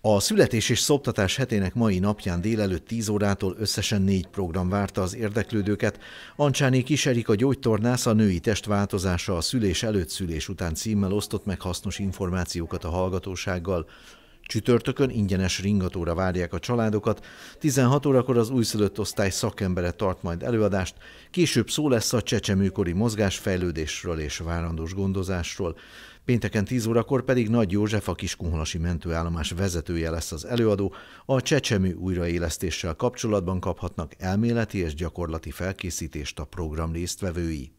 A születés és szoptatás hetének mai napján délelőtt 10 órától összesen négy program várta az érdeklődőket. Ancsáné Kiserik a gyógytornász a női testváltozása a szülés előtt szülés után címmel osztott meg hasznos információkat a hallgatósággal. Csütörtökön ingyenes ringatóra várják a családokat, 16 órakor az újszülött osztály szakembere tart majd előadást, később szó lesz a csecsemőkori mozgásfejlődésről és várandós gondozásról. Pénteken 10 órakor pedig Nagy József a Kiskunholasi mentőállomás vezetője lesz az előadó, a csecsemű újraélesztéssel kapcsolatban kaphatnak elméleti és gyakorlati felkészítést a program résztvevői.